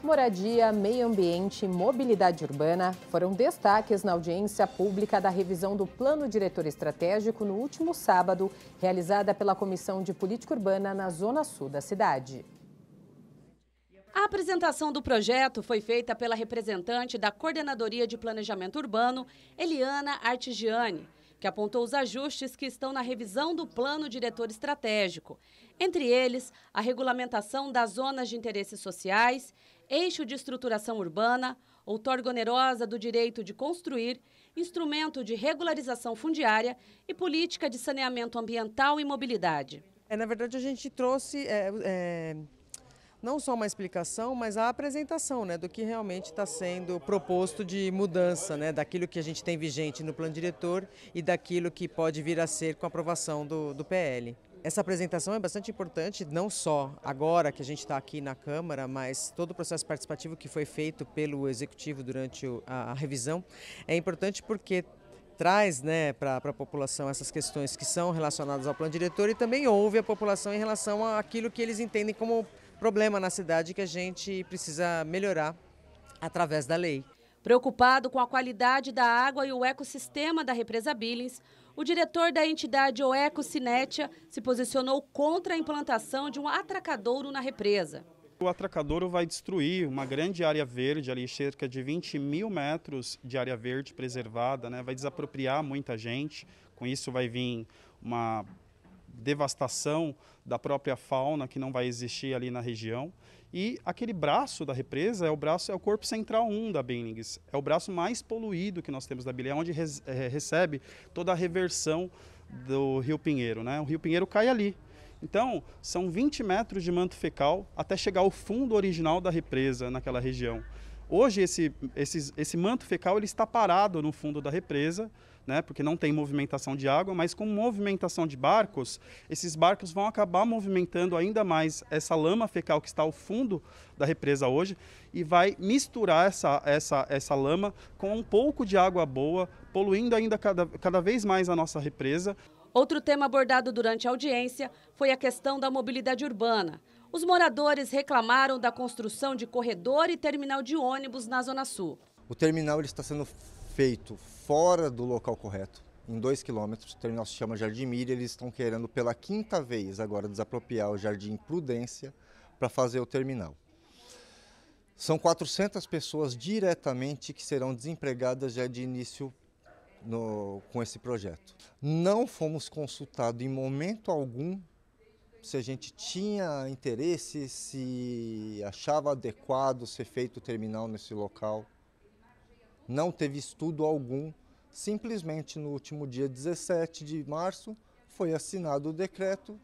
Moradia, meio ambiente e mobilidade urbana foram destaques na audiência pública da revisão do Plano Diretor Estratégico no último sábado, realizada pela Comissão de Política Urbana na Zona Sul da cidade. A apresentação do projeto foi feita pela representante da Coordenadoria de Planejamento Urbano, Eliana Artigiani, que apontou os ajustes que estão na revisão do Plano Diretor Estratégico entre eles, a regulamentação das zonas de interesses sociais, eixo de estruturação urbana, outorga onerosa do direito de construir, instrumento de regularização fundiária e política de saneamento ambiental e mobilidade. É, na verdade, a gente trouxe é, é, não só uma explicação, mas a apresentação né, do que realmente está sendo proposto de mudança, né, daquilo que a gente tem vigente no plano diretor e daquilo que pode vir a ser com a aprovação do, do PL. Essa apresentação é bastante importante, não só agora que a gente está aqui na Câmara, mas todo o processo participativo que foi feito pelo Executivo durante a, revisão é importante porque traz né, para a população essas questões que são relacionadas ao plano diretor e também ouve a população em relação àquilo que eles entendem como problema na cidade que a gente precisa melhorar através da lei. Preocupado com a qualidade da água e o ecossistema da represa Billings, o diretor da entidade Oeco Cinétia se posicionou contra a implantação de um atracadouro na represa. O atracadouro vai destruir uma grande área verde, ali cerca de 20 mil metros de área verde preservada, né? vai desapropriar muita gente, com isso vai vir uma devastação da própria fauna que não vai existir ali na região. E aquele braço da represa é o braço é o corpo central 1 da Bennings. É o braço mais poluído que nós temos da é onde é, recebe toda a reversão do Rio Pinheiro. Né? O Rio Pinheiro cai ali. Então, são 20 metros de manto fecal até chegar ao fundo original da represa naquela região. Hoje esse, esse, esse manto fecal ele está parado no fundo da represa, né, porque não tem movimentação de água, mas com movimentação de barcos, esses barcos vão acabar movimentando ainda mais essa lama fecal que está ao fundo da represa hoje e vai misturar essa, essa, essa lama com um pouco de água boa, poluindo ainda cada, cada vez mais a nossa represa. Outro tema abordado durante a audiência foi a questão da mobilidade urbana. Os moradores reclamaram da construção de corredor e terminal de ônibus na Zona Sul. O terminal ele está sendo feito fora do local correto, em dois quilômetros. O terminal se chama Jardim Mira. Eles estão querendo pela quinta vez agora desapropriar o Jardim Prudência para fazer o terminal. São 400 pessoas diretamente que serão desempregadas já de início no, com esse projeto. Não fomos consultados em momento algum se a gente tinha interesse, se achava adequado ser feito o terminal nesse local. Não teve estudo algum. Simplesmente no último dia 17 de março foi assinado o decreto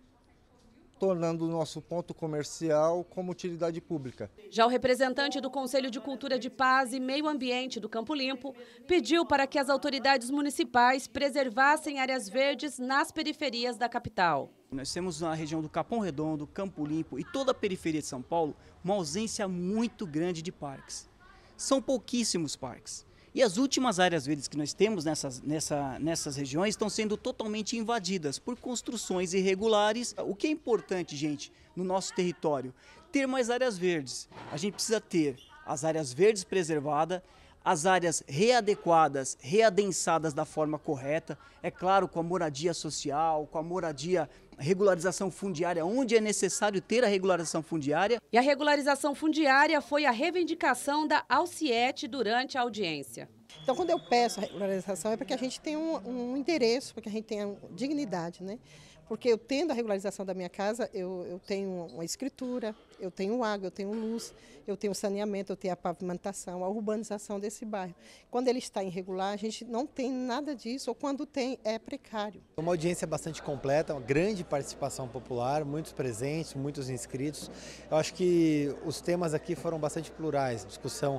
tornando o nosso ponto comercial como utilidade pública. Já o representante do Conselho de Cultura de Paz e Meio Ambiente do Campo Limpo pediu para que as autoridades municipais preservassem áreas verdes nas periferias da capital. Nós temos na região do Capão Redondo, Campo Limpo e toda a periferia de São Paulo uma ausência muito grande de parques. São pouquíssimos parques. E as últimas áreas verdes que nós temos nessas, nessa, nessas regiões estão sendo totalmente invadidas por construções irregulares. O que é importante, gente, no nosso território? Ter mais áreas verdes. A gente precisa ter as áreas verdes preservadas, as áreas readequadas, readensadas da forma correta, é claro, com a moradia social, com a moradia regularização fundiária onde é necessário ter a regularização fundiária. E a regularização fundiária foi a reivindicação da Alciete durante a audiência. Então, quando eu peço a regularização, é para que a gente tenha um, um endereço, para que a gente tenha dignidade, né? Porque eu tendo a regularização da minha casa, eu, eu tenho uma escritura, eu tenho água, eu tenho luz, eu tenho saneamento, eu tenho a pavimentação, a urbanização desse bairro. Quando ele está irregular, a gente não tem nada disso, ou quando tem, é precário. Uma audiência bastante completa, uma grande participação popular, muitos presentes, muitos inscritos. Eu acho que os temas aqui foram bastante plurais, discussão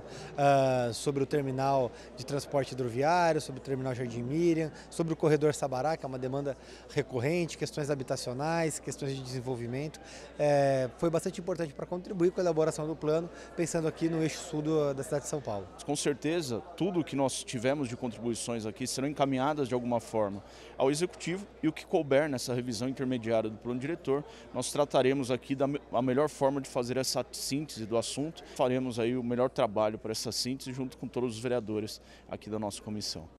uh, sobre o terminal de transporte hidroviário, sobre o terminal Jardim Miriam, sobre o corredor Sabará, que é uma demanda recorrente, questões questões habitacionais, questões de desenvolvimento. É, foi bastante importante para contribuir com a elaboração do plano, pensando aqui no eixo sul do, da cidade de São Paulo. Com certeza, tudo o que nós tivemos de contribuições aqui serão encaminhadas de alguma forma ao Executivo e o que couber nessa revisão intermediária do plano diretor, nós trataremos aqui da a melhor forma de fazer essa síntese do assunto. Faremos aí o melhor trabalho para essa síntese junto com todos os vereadores aqui da nossa comissão.